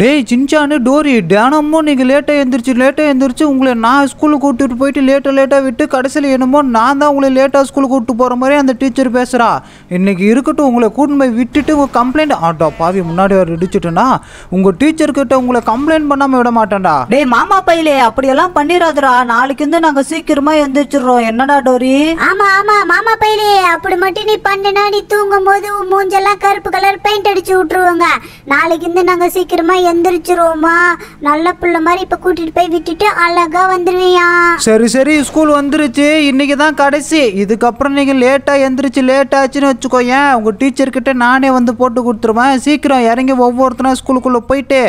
டேய் சின்சானு டோரி தினமும் நீங்கள் லேட்டாக எழுந்திரிச்சு லேட்டாக எழுந்திரிச்சு உங்களை நான் ஸ்கூலுக்கு கூப்பிட்டு போயிட்டு லேட்டாக லேட்டாக விட்டு கடைசியில் என்னமோ நான் தான் உங்களை லேட்டாக ஸ்கூலுக்கு கூப்பிட்டு போகிற மாதிரி அந்த டீச்சர் பேசுகிறா இன்றைக்கி இருக்கட்டும் உங்களை கூட்டு போய் விட்டுட்டு உங்கள் கம்ப்ளைண்ட் ஆட்டோ பாவி முன்னாடி வர இடிச்சிட்டுனா உங்கள் டீச்சர்கிட்ட உங்களை கம்ப்ளைண்ட் பண்ணாமல் விட மாட்டேன்டா டேய் மாமா பையிலே அப்படியெல்லாம் பண்ணிடாதரா நாளைக்கு வந்து நாங்கள் சீக்கிரமாக எழுந்திரிச்சிடுறோம் என்னடா டோரி ஆமாம் ஆமாம் மாமா பையிலே அப்படி மட்டும் நீ பண்ணினா நீ தூங்கும் போது மூஞ்செல்லாம் கருப்பு கலர் பெயிண்ட் அடிச்சு விட்டுருவாங்க நாளைக்கு வந்து நாங்கள் சீக்கிரமாக எந்திரிச்சிருவோமா நல்ல பிள்ளை மாதிரி இப்போ கூட்டிட்டு போய் விட்டுட்டு அழகா வந்துருவியா சரி சரி ஸ்கூல் வந்துருச்சு இன்னைக்கு தான் கடைசி இதுக்கப்புறம் நீங்கள் லேட்டாக எந்திரிச்சு லேட் ஆச்சுன்னு வச்சுக்கோ ஏன் உங்கள் டீச்சர்கிட்ட நானே வந்து போட்டு கொடுத்துருவேன் சீக்கிரம் இறங்கி ஒவ்வொருத்தனா ஸ்கூலுக்குள்ளே போயிட்டு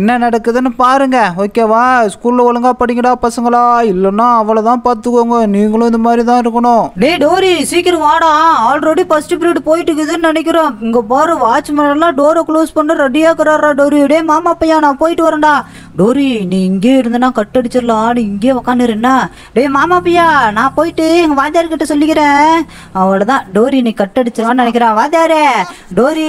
என்ன நடக்குதுன்னு பாருங்க ஓகேவா ஸ்கூலில் ஒழுங்கா படிக்கடா பசங்களா இல்லைன்னா அவ்வளோதான் பார்த்துக்கோங்க நீங்களும் இந்த மாதிரி தான் இருக்கணும் டே டோரி சீக்கிரம் வாடா ஆல்ரெடி ஃபர்ஸ்ட் பீரியட் போயிட்டு இருக்குதுன்னு நினைக்கிறோம் இங்கே பாரு வாட்ச்மேன் எல்லாம் டோரை க்ளோஸ் பண்ண ரெடியாக இருக்கிறாரா டோரி ஆமாப்பையா நான் போயிட்டு வரேன்டா டோரி நீ இங்கே இருந்தனா கட் நீ இங்கே உக்காந்துருன்னா டே மாமாப்பையா நான் போயிட்டு எங்கள் வாத்தியார்கிட்ட சொல்லிக்கிறேன் அவ்வளோதான் டோரி நீ கட் அடிச்சிடலாம்னு நினைக்கிறான் வாத்தியாரே டோரி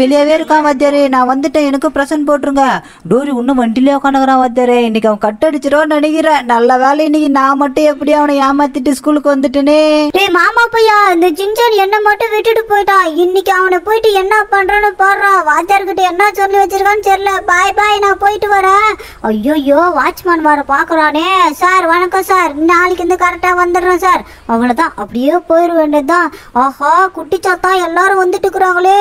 வெளியவே இருக்கான் வாத்தியாரு நான் வந்துட்டேன் எனக்கு பிரசன்ட் போட்டுருங்க டோரி இன்னும் வண்டிலேயே உட்காந்துக்கிறான் வாத்தியாரே இன்னைக்கு அவன் கட் அடிச்சிடுவான்னு நினைக்கிறேன் நல்ல வேலை இன்னைக்கு நான் மட்டும் எப்படி அவனை ஏமாத்திட்டு ஸ்கூலுக்கு வந்துட்டேனே டே மாமா பையா இந்த ஜின்சன் என்ன மட்டும் விட்டுட்டு போயிட்டான் இன்னைக்கு அவனை போயிட்டு என்ன பண்றான்னு பாடுறான் வாத்தியார்கிட்ட என்ன சொல்லி வச்சிருக்கான்னு தெரியல பாய் பாய் நான் போயிட்டு வரேன் ஐயோயோ வாட்ச்மேன் வர பார்க்குறானே சார் வணக்கம் சார் நாளைக்கு வந்து கரெக்டாக வந்துடுறேன் சார் தான் அப்படியே போயிட தான் ஆஹா குட்டிச்சாத்தா எல்லாரும் வந்துட்டு இருக்கிறாங்களே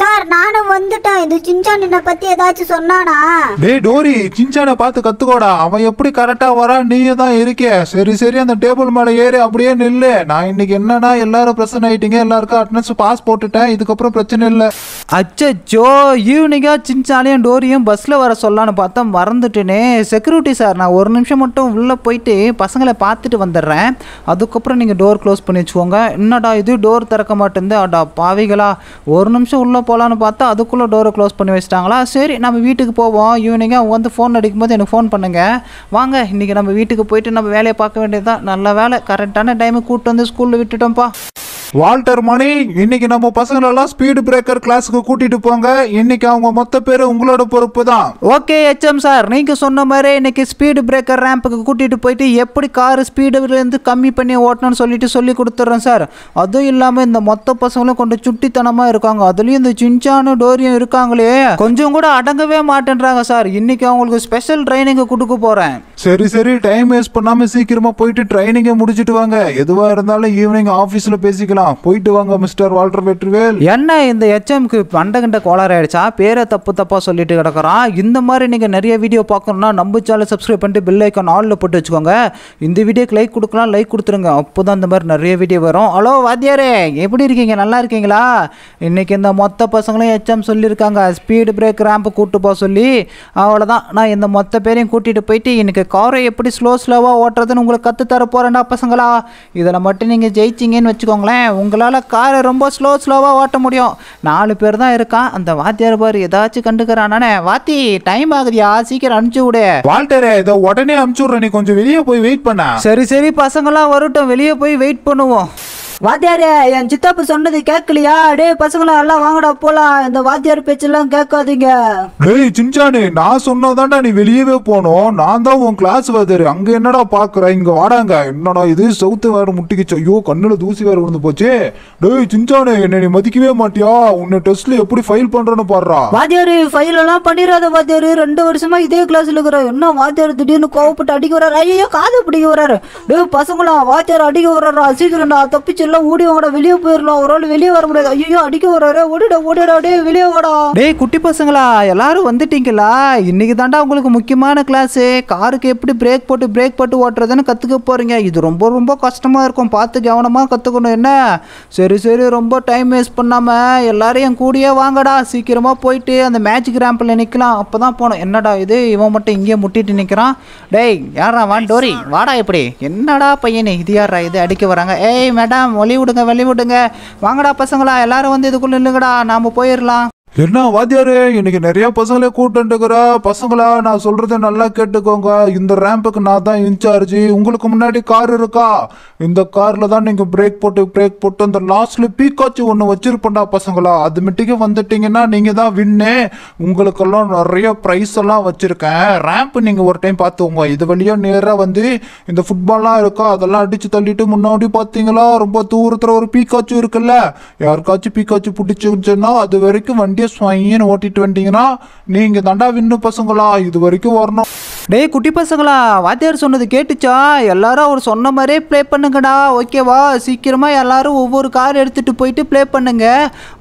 சார் நானும் வந்துட்டேன் இது சின்சானினை பற்றி ஏதாச்சும் சொன்னானா டேய் டோரி சின்சானை பார்த்து கற்றுக்கோடா அவன் எப்படி கரெக்டாக வரான் நீயே தான் இருக்கே சரி சரி அந்த டேபிள் மேலே ஏறி அப்படியே நில்லு நான் இன்னைக்கு என்னன்னா எல்லாரும் பிரச்சனை ஆயிட்டீங்க எல்லாருக்கும் அட்னன்ஸ் பாஸ் போட்டுட்டேன் இதுக்கப்புறம் பிரச்சனை இல்லை அச்சோ ஈவினிங்கா சின்சானையும் டோரி மறுபடியும் பஸ்ஸில் வர சொல்லான்னு பார்த்தா மறந்துட்டுனே செக்யூரிட்டி சார் நான் ஒரு நிமிஷம் மட்டும் உள்ளே போயிட்டு பசங்களை பார்த்துட்டு வந்துடுறேன் அதுக்கப்புறம் நீங்கள் டோர் க்ளோஸ் பண்ணி வச்சுக்கோங்க என்னடா இது டோர் திறக்க மாட்டேங்குது அடா பாவிகளா ஒரு நிமிஷம் உள்ளே போகலான்னு பார்த்தா அதுக்குள்ளே டோரை க்ளோஸ் பண்ணி வச்சிட்டாங்களா சரி நம்ம வீட்டுக்கு போவோம் ஈவினிங்காக அவங்க வந்து ஃபோன் அடிக்கும்போது எனக்கு ஃபோன் பண்ணுங்கள் வாங்க இன்றைக்கி நம்ம வீட்டுக்கு போயிட்டு நம்ம வேலையை பார்க்க வேண்டியதுதான் நல்ல வேலை கரெக்டான டைமுக்கு கூப்பிட்டு வந்து ஸ்கூலில் விட்டுட்டோம்ப்பா வால்டர் மணி இன்னைக்கு நம்ம பசங்களெல்லாம் ஸ்பீடு பிரேக்கர் கிளாஸுக்கு கூட்டிட்டு போங்க இன்னைக்கு அவங்க மொத்த பேர் உங்களோட பொறுப்பு தான் ஓகே எச்எம் சார் நீங்க சொன்ன மாதிரி இன்னைக்கு ஸ்பீடு பிரேக்கர் ரேம்புக்கு கூட்டிட்டு போயிட்டு எப்படி கார் ஸ்பீடுலேருந்து கம்மி பண்ணி ஓட்டணும்னு சொல்லிட்டு சொல்லி கொடுத்துட்றேன் சார் அதுவும் இல்லாமல் இந்த மொத்த பசங்களும் கொஞ்சம் சுட்டித்தனமாக இருக்காங்க அதுலேயும் இந்த சின்சானு டோரியும் இருக்காங்களே கொஞ்சம் கூட அடங்கவே மாட்டேன்றாங்க சார் இன்னைக்கு அவங்களுக்கு ஸ்பெஷல் ட்ரைனிங் கொடுக்க போகிறேன் சரி சரி டைம் வேஸ்ட் பண்ணாமல் சீக்கிரமாக போயிட்டு ட்ரைனிங்கை முடிச்சுட்டு வாங்க எதுவாக இருந்தாலும் ஈவினிங் ஆஃபீஸில் பேசிக்கலாம் போறீங்களா போயிட்டு வாங்க மிஸ்டர் வால்டர் வெற்றிவேல் என்ன இந்த எச்எம்க்கு பண்டகண்ட கோளாறு ஆயிடுச்சா பேரை தப்பு தப்பா சொல்லிட்டு கிடக்குறான் இந்த மாதிரி நீங்க நிறைய வீடியோ பார்க்கணும்னா நம்ம சேனல் சப்ஸ்கிரைப் பண்ணிட்டு பெல் ஐக்கான் ஆல்ல போட்டு வச்சுக்கோங்க இந்த வீடியோக்கு லைக் கொடுக்கலாம் லைக் கொடுத்துருங்க அப்போதான் இந்த மாதிரி நிறைய வீடியோ வரும் ஹலோ வாத்தியாரே எப்படி இருக்கீங்க நல்லா இருக்கீங்களா இன்னைக்கு இந்த மொத்த பசங்களும் எச்எம் சொல்லியிருக்காங்க ஸ்பீடு பிரேக் ரேம்பு கூட்டு போக சொல்லி அவ்வளோதான் நான் இந்த மொத்த பேரையும் கூட்டிகிட்டு போயிட்டு எனக்கு காரை எப்படி ஸ்லோ ஸ்லோவாக ஓட்டுறதுன்னு உங்களுக்கு கற்றுத்தர போகிறேன்டா பசங்களா இதில் மட்டும் நீங்கள் ஜெயிச்சிங்கன்னு வச்சுக்கோங்களேன் உங்களால் காரை ரொம்ப ஸ்லோ ஸ்லோவாக ஓட்ட முடியும் நாலு பேர் தான் இருக்கான் அந்த வாத்தியார் பார் ஏதாச்சும் கண்டுக்கிறானே வாத்தி டைம் ஆகுதியா சீக்கிரம் அனுப்பிச்சு விடு வால்டரே இதை உடனே அனுப்பிச்சு விட்றேன் நீ கொஞ்சம் வெளியே போய் வெயிட் பண்ண சரி சரி பசங்களாம் வரட்டும் வெளியே போய் வெயிட் பண்ணுவோம் வாத்தியாரே என் சித்தப்பு சொன்னது கேட்கலையா டேய் பசங்களா எல்லாம் வாங்கடா போலாம் இந்த வாத்தியார் பேச்செல்லாம் கேட்காதீங்க டேய் சிஞ்சானே நான் சொன்னதாண்டா நீ வெளியவே போனோம் நான் தான் உன் கிளாஸ் வாத்தியார் அங்க என்னடா பாக்குற இங்க வாடாங்க என்னடா இது சவுத்து வேற முட்டிக்குச்சு ஐயோ கண்ணுல தூசி வேற விழுந்து போச்சு டேய் சிஞ்சானே என்னை நீ மதிக்கவே மாட்டியா உன்னை டெஸ்ட்ல எப்படி ஃபைல் பண்றேன்னு பாடுறா வாத்தியார் ஃபைல் எல்லாம் பண்ணிடாத வாத்தியார் ரெண்டு வருஷமா இதே கிளாஸ்ல இருக்கிற என்ன வாத்தியார் திடீர்னு கோவப்பட்டு அடிக்க வர்றாரு ஐயோ காது பிடிக்க வர்றாரு டேய் பசங்களா வாத்தியார் அடிக்க சீக்கிரம் நான் தப்பிச்சு எல்லாம் ஓடி வாங்கடா வெளியே போயிடலாம் ஒரு ஆள் வெளியே வர முடியாது ஐயோ அடிக்க வர்றாரு ஓடிடா ஓடிடா அப்படியே வெளியே வாடா டேய் குட்டி பசங்களா எல்லாரும் வந்துட்டீங்களா இன்னைக்கு தாண்டா உங்களுக்கு முக்கியமான கிளாஸ் காருக்கு எப்படி பிரேக் போட்டு பிரேக் போட்டு ஓட்டுறதுன்னு கத்துக்க போறீங்க இது ரொம்ப ரொம்ப கஷ்டமா இருக்கும் பார்த்து கவனமாக கற்றுக்கணும் என்ன சரி சரி ரொம்ப டைம் வேஸ்ட் பண்ணாமல் எல்லாரையும் என் கூடயே வாங்கடா சீக்கிரமாக போயிட்டு அந்த மேஜிக் கிராம்பில் நிற்கலாம் அப்போ தான் போனோம் என்னடா இது இவன் மட்டும் இங்கேயே முட்டிட்டு நிற்கிறான் டேய் யாரா வா டோரி வாடா இப்படி என்னடா பையனே இது யாரா இது அடிக்க வராங்க ஏய் மேடம் ஒளி விடுங்க வெளி விடுங்க வாங்கடா பசங்களா எல்லாரும் வந்து இதுக்குள்ளே நில்லுங்கடா நாம் போயிடலாம் என்ன வாத்தியாரு இன்னைக்கு நிறைய பசங்களே கூட்டுக்கிறா பசங்களா நான் சொல்றத நல்லா கேட்டுக்கோங்க இந்த ரேம்புக்கு நான் தான் இன்சார்ஜ் உங்களுக்கு முன்னாடி கார் இருக்கா இந்த கார்ல தான் நீங்க பிரேக் போட்டு பிரேக் போட்டு அந்த லாஸ்ட்ல பீக்காச்சு ஒன்று வச்சிருப்பேன்டா பசங்களா அது மட்டும் வந்துட்டீங்கன்னா நீங்க தான் வின்னு உங்களுக்கெல்லாம் நிறைய ப்ரைஸ் எல்லாம் வச்சிருக்கேன் ரேம்ப் நீங்க ஒரு டைம் பார்த்துக்கோங்க இது வழியா நேராக வந்து இந்த ஃபுட்பால்லாம் இருக்கா அதெல்லாம் அடிச்சு தள்ளிட்டு முன்னாடி பார்த்தீங்களா ரொம்ப தூரத்தில் ஒரு பீக்காச்சும் இருக்குல்ல யாருக்காச்சும் பீக்காச்சு பிடிச்சிருந்துச்சுன்னா அது வரைக்கும் வண்டி எஸ் வையின்னு ஓட்டிட்டு வந்துட்டீங்கன்னா நீங்கள் தண்டா வின்னு பசங்களா இது வரைக்கும் வரணும் டேய் குட்டி பசங்களா வாத்தியார் சொன்னது கேட்டுச்சா எல்லாரும் அவர் சொன்ன மாதிரியே ப்ளே பண்ணுங்கடா ஓகேவா சீக்கிரமாக எல்லாரும் ஒவ்வொரு கார் எடுத்துகிட்டு போயிட்டு ப்ளே பண்ணுங்க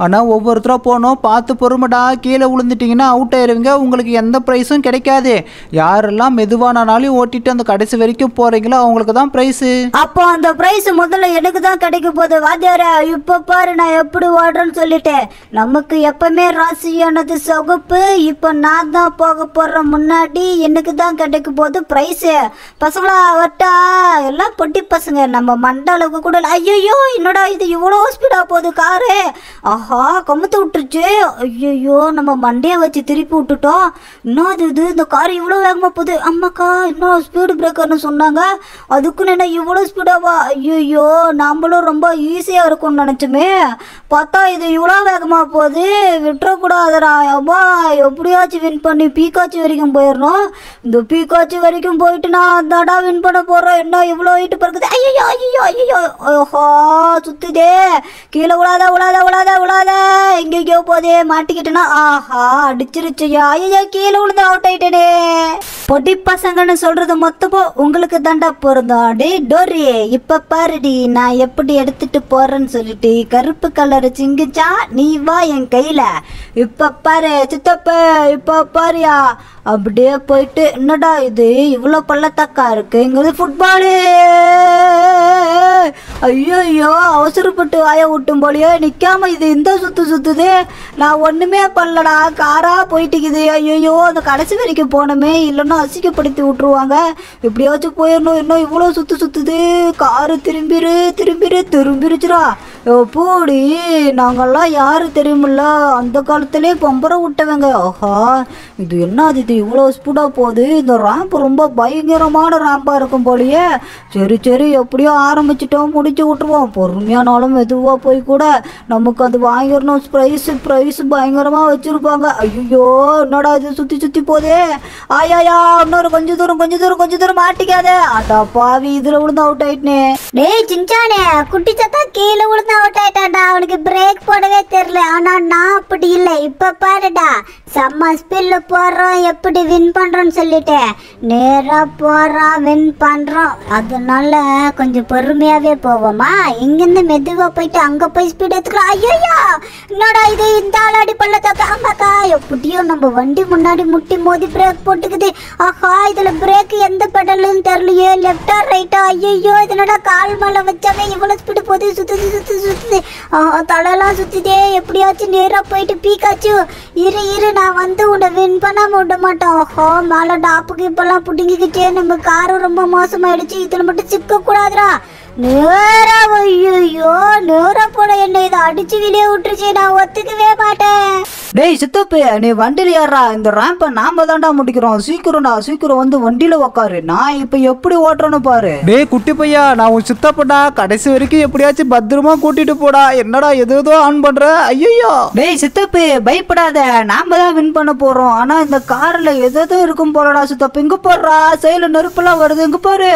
ஆனால் ஒவ்வொருத்தராக போகணும் பார்த்து பொறுமடா கீழே விழுந்துட்டிங்கன்னா அவுட் ஆயிருவீங்க உங்களுக்கு எந்த ப்ரைஸும் கிடைக்காது யாரெல்லாம் மெதுவானாலும் ஓட்டிட்டு அந்த கடைசி வரைக்கும் போகிறீங்களோ அவங்களுக்கு தான் ப்ரைஸு அப்போ அந்த ப்ரைஸ் முதல்ல எனக்கு தான் கிடைக்க போகுது வாத்தியார இப்போ பாரு நான் எப்படி ஓடுறேன்னு சொல்லிட்டு நமக்கு எப்பவுமே ராசியானது சொகுப்பு இப்போ நான் தான் போக போடுற முன்னாடி எனக்கு தான் கிடைக்க போகுது ப்ரைஸு பசங்களா அவர்ட்டா எல்லாம் பொட்டி பசங்க நம்ம மண்டலுக்கு கூட ஐயோ என்னடா இது இவ்வளோ ஸ்பீடாக போகுது காரு ஆஹா கமுத்து விட்டுருச்சு ஐயோ நம்ம மண்டையை வச்சு திருப்பி விட்டுட்டோம் இன்னும் அது இது இந்த கார் இவ்வளோ வேகமாக போகுது அம்மாக்கா இன்னும் ஸ்பீடு பிரேக்கர்னு சொன்னாங்க அதுக்குன்னு என்ன இவ்வளோ ஸ்பீடாவா ஐயோ நம்மளும் ரொம்ப ஈஸியாக இருக்கும்னு நினச்சோமே பார்த்தா இது இவ்வளோ வேகமாக போகுது விட்டுறக்கூடாதுடா அப்பா எப்படியாச்சும் வின் பண்ணி பீக்காச்சி வரைக்கும் போயிடணும் இந்த பீக்காச்சி வரைக்கும் போயிட்டு நான் தாடா வின் பண்ண போகிறோம் என்ன இவ்வளோ வீட்டு பிறகுது ஐயோ ஐயோ ஐயோ ஓஹோ சுத்துதே கீழே விழாத விழாத விழாத விழாத எங்கேயோ போதே மாட்டிக்கிட்டேன்னா ஆஹா அடிச்சிருச்சுயா ஐயோ கீழே விழுந்து அவுட் ஆயிட்டேனே பொடி பசங்கன்னு சொல்கிறது மொத்தமும் உங்களுக்கு தாண்டா பொருந்தோம் அடி டோரி இப்போ பாருடி நான் எப்படி எடுத்துட்டு போகிறேன்னு சொல்லிட்டு கருப்பு கலர் சிங்கிச்சா நீ வா என் கையில் இப்போ பாரு சித்தப்பே இப்போ பாரியா அப்படியே போயிட்டு என்னடா இது இவ்வளோ பள்ளத்தக்கா இருக்கு இங்கே ஃபுட்பாலு ஐயோ ஐயோ அவசரப்பட்டு வாயை விட்டும் போலியோ நிற்காம இது இந்த சுத்து சுத்துது நான் ஒன்றுமே பண்ணலடா காராக போயிட்டுக்குது ஐயோ அந்த கடைசி வரைக்கும் போனோமே இல்லைன்னா அசிக்கப்படுத்தி விட்ருவாங்க எப்படியாச்சும் போயிடணும் இன்னும் இவ்வளோ சுத்து சுத்துது காரு திரும்பிரு திரும்பிரு திரும்பிருச்சுடா எப்படி நாங்கள்லாம் யார் தெரியுமில்ல அந்த காலத்திலே பம்பரை விட்டவங்க ஆஹா இது என்ன அது இது இவ்வளோ ஸ்பீடாக போகுது இந்த ராம்ப் ரொம்ப பயங்கரமான ராம்பாக இருக்கும் போலயே சரி சரி எப்படியோ ஆரம்பிச்சிட்டோம் முடிச்சு விட்டுருவோம் பொறுமையானாலும் மெதுவாக போய் கூட நமக்கு அது வாங்கிடணும் ப்ரைஸ் ப்ரைஸ் பயங்கரமாக வச்சுருப்பாங்க ஐயோ என்னடா இது சுற்றி சுற்றி போதே ஆயாயா இன்னொரு கொஞ்சம் தூரம் கொஞ்சம் தூரம் கொஞ்சம் தூரம் மாட்டிக்காதே அடா பாவி இதில் விழுந்து அவுட் ஆயிட்டே டேய் சிஞ்சானே குட்டி சத்தா கீழே விழுந்து அவுட் ஆயிட்டான்டா அவனுக்கு பிரேக் போடவே தெரியல ஆனா நான் அப்படி இல்லை இப்ப பாருடா செம்ம ஸ்பில்லு போடுறோம் எப்படி வின் பண்ணுறோன்னு சொல்லிட்டு நேராக போகிறோம் வின் பண்ணுறோம் அதனால கொஞ்சம் பொறுமையாகவே போவோமா இங்கேருந்து மெதுவாக போயிட்டு அங்கே போய் ஸ்பீடு எடுத்துக்கலாம் ஐயோ என்னடா இது இந்த ஆளாடி பள்ளத்தாக்கா ஆமாக்கா எப்படியோ நம்ம வண்டி முன்னாடி முட்டி மோதி பிரேக் போட்டுக்குது ஆஹா இதில் பிரேக் எந்த பெடலுன்னு தெரியலையே லெஃப்டா ரைட்டா ஐயோ இதனடா கால் மேலே வச்சாவே இவ்வளோ ஸ்பீடு போகுது சுற்றுது சுற்று சுற்றுது தலையெல்லாம் சுற்றிதே எப்படியாச்சும் நேராக போயிட்டு பீக்காச்சும் இரு இரு நான் நான் வந்து உன்னை வின் பண்ணாம விட மாட்டோம் ஹோ மேலே டாப்பு கிப்பெல்லாம் பிடிங்கிக்கிச்சு நம்ம காரும் ரொம்ப மோசமாயிடுச்சு இதில் மட்டும் சிக்க கூடாதுடா நேரா ஐயோ நேரா போட என்னை இதை அடிச்சு வெளியே விட்டுருச்சு நான் ஒத்துக்கவே மாட்டேன் டேய் சித்தப்பு நீ வண்டியில் ஏறா இந்த ரேம்பை நாம தாண்டா முடிக்கிறோம் சீக்கிரம்டா சீக்கிரம் வந்து வண்டியில் உக்காரு நான் இப்போ எப்படி ஓட்டுறேன்னு பாரு டேய் குட்டி பையா நான் உன் சித்தப்படா கடைசி வரைக்கும் எப்படியாச்சும் பத்திரமா கூட்டிட்டு போடா என்னடா எது எதோ ஆன் பண்ற ஐயோ டேய் சித்தப்பு பயப்படாத நாம தான் வின் பண்ண போறோம் ஆனா இந்த கார்ல எதோ இருக்கும் போலடா சித்தப்பு இங்க போடுறா சைல நெருப்பெல்லாம் வருது இங்க பாரு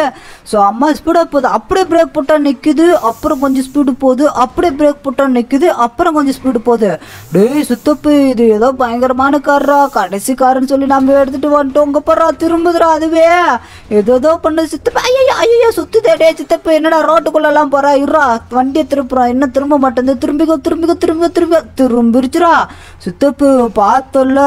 ஸோ அம்மா ஸ்பீடாக போகுது அப்படியே பிரேக் போட்டா நிக்குது அப்புறம் கொஞ்சம் ஸ்பீடு போகுது அப்படியே பிரேக் போட்டா நிக்குது அப்புறம் கொஞ்சம் ஸ்பீடு போகுது டேய் சித்தப்பு இது ஏதோ பயங்கரமான கார்ரா கடைசி காருன்னு சொல்லி நம்ம எடுத்துட்டு வந்துட்டோம் உங்க போறா திரும்புதுரா அதுவே ஏதோ பண்ணு சித்தப்பா ஐயா ஐயா சுத்துதேடே சித்தப்ப என்னடா எல்லாம் போறா இருறா வண்டியை திருப்புறா என்ன திரும்ப மாட்டேங்குது திரும்பிக்கோ திரும்பிக்கோ திரும்பிக்கோ திரும்ப திரும்பிருச்சுரா சுத்தப்பு பார்த்தோல்ல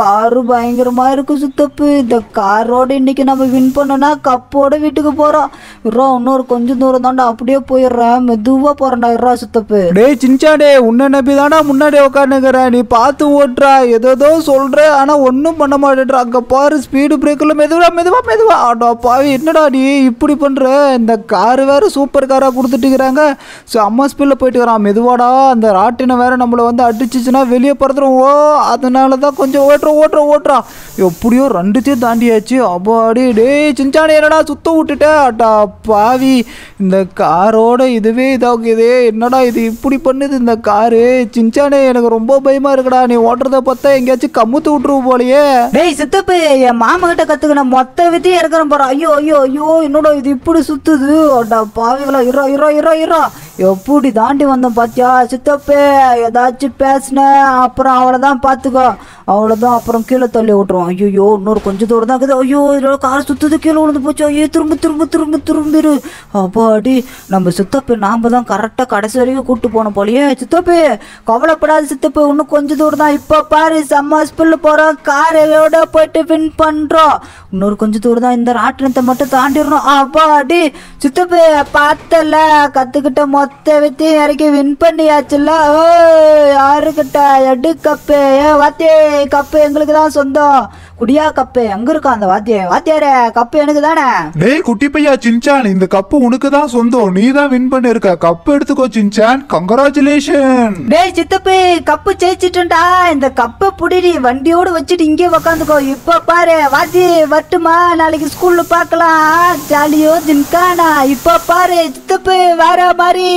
காரு பயங்கரமா இருக்கும் சுத்தப்பு இந்த காரோட இன்னைக்கு நம்ம வின் பண்ணனா கப்போட வீட்டுக்கு போறோம் இருறா இன்னொரு கொஞ்சம் தூரம் தாண்டா அப்படியே போயிடுறேன் மெதுவா போறேன்டா இருறா சுத்தப்பு டேய் சின்சாடே உன்னை நம்பி தானா முன்னாடி உட்காந்துக்கிறேன் நீ பார்த்து ஓட்டுறா ஏதோ சொல்கிற ஆனால் ஒன்றும் பண்ண மாட்டேன்றா அங்கே பாரு ஸ்பீடு பிரேக்கில் மெதுவாக மெதுவாக மெதுவாக ஆட்டோ பாவி என்னடா நீ இப்படி பண்ணுற இந்த காரு வேறு சூப்பர் காராக கொடுத்துட்டு இருக்கிறாங்க ஸோ அம்மா ஸ்பீடில் போயிட்டு வரான் மெதுவாடா அந்த ராட்டினை வேறு நம்மளை வந்து அடிச்சிச்சுன்னா வெளியே பறத்துறோம் ஓ அதனால தான் கொஞ்சம் ஓட்டுறோம் ஓட்டுற ஓட்டுறா எப்படியோ ரெண்டுத்தையும் தாண்டியாச்சு அப்பாடி டேய் சிஞ்சானே என்னடா சுத்த விட்டுட்டேன் ஆட்டா பாவி இந்த காரோட இதுவே இதாகுது என்னடா இது இப்படி பண்ணுது இந்த காரு சிஞ்சானே எனக்கு ரொம்ப பயமாக இருக்குடா நீ ஓட்டுறத பார்த்தா எங்கேயாச்சும் கம்முத்து விட்டுருவோம் போலயே டேய் சித்தப்பு என் மாமா கிட்ட கத்துக்கின மொத்த வித்தையும் இறக்குற போற ஐயோ ஐயோ ஐயோ என்னோட இது இப்படி சுத்துது பாவிகளா இரோ இரோ இரோ இரோ எப்படி தாண்டி வந்தோம் பாத்தியா சித்தப்பே ஏதாச்சும் பேசினேன் அப்புறம் தான் பார்த்துக்கோ தான் அப்புறம் கீழே தள்ளி விட்டுருவோம் ஐயோ இன்னொரு கொஞ்சம் தூரம் தான் இருக்குது ஐயோ இதோட கார் சுற்றுது கீழே விழுந்து போச்சு ஐயோ திரும்ப திரும்ப திரும்ப திரும்பிடு அப்பாடி நம்ம சித்தப்பே நாம தான் கரெக்டாக கடைசி வரைக்கும் கூப்பிட்டு போன போலயே சித்தப்பே கவலைப்படாது சித்தப்பே இன்னும் கொஞ்சம் தூரம் தான் இப்போ பாரு செம்ம ஸ்பில் போகிறோம் காரையோட போயிட்டு வின் பண்ணுறோம் இன்னொரு கொஞ்சம் தூரம் தான் இந்த ராட்டினத்தை மட்டும் தாண்டிடணும் அடி சித்தப்பு பார்த்தல கற்றுக்கிட்ட மொத்த வித்தையும் இறக்கி வின் பண்ணியாச்சுல்ல யாருக்கிட்ட எடு கப்பே ஏ வாத்தியே கப்பு எங்களுக்கு தான் சொந்தம் குடியா கப்பு எங்க இருக்கும் அந்த வாத்திய வாத்தியாரே கப்பு எனக்கு தானே டேய் குட்டி பையா சின்சான் இந்த கப்பு உனக்கு தான் சொந்தம் நீ தான் வின் பண்ணிருக்க கப்பு எடுத்துக்கோ சின்சான் கங்கராச்சுலேஷன் டேய் சித்தப்பே கப்பு ஜெயிச்சிட்டுடா இந்த கப்பை புடிடி வண்டியோடு வச்சுட்டு இங்கே உக்காந்துக்கோ இப்போ பாரு வாத்தி வட்டுமா நாளைக்கு ஸ்கூல்ல பார்க்கலாம் ஜாலியோ ஜின்கானா இப்போ பாரு சித்தப்பு வேற மாதிரி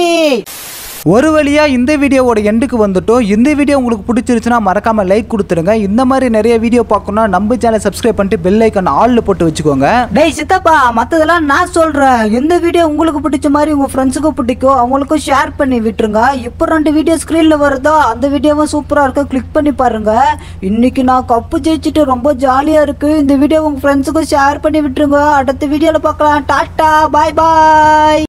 ஒரு வழியா இந்த வீடியோவோட எண்டுக்கு வந்துட்டோம் இந்த வீடியோ உங்களுக்கு பிடிச்சிருச்சுன்னா மறக்காம லைக் கொடுத்துருங்க இந்த மாதிரி நிறைய வீடியோ பார்க்கணும்னா நம்ம சேனல் சப்ஸ்கிரைப் பண்ணிட்டு பெல் ஐக்கன் ஆல்ல போட்டு வச்சுக்கோங்க டேய் சித்தப்பா மற்றதெல்லாம் நான் சொல்றேன் எந்த வீடியோ உங்களுக்கு பிடிச்ச மாதிரி உங்க ஃப்ரெண்ட்ஸுக்கும் பிடிக்கும் அவங்களுக்கும் ஷேர் பண்ணி விட்டுருங்க இப்போ ரெண்டு வீடியோ ஸ்க்ரீனில் வருதோ அந்த வீடியோவும் சூப்பராக இருக்கும் கிளிக் பண்ணி பாருங்க இன்னைக்கு நான் கப்பு ஜெயிச்சுட்டு ரொம்ப ஜாலியாக இருக்கு இந்த வீடியோ உங்கள் ஃப்ரெண்ட்ஸுக்கும் ஷேர் பண்ணி விட்டுருங்க அடுத்த வீடியோவில் பார்க்கலாம் டாட்டா பாய் பாய்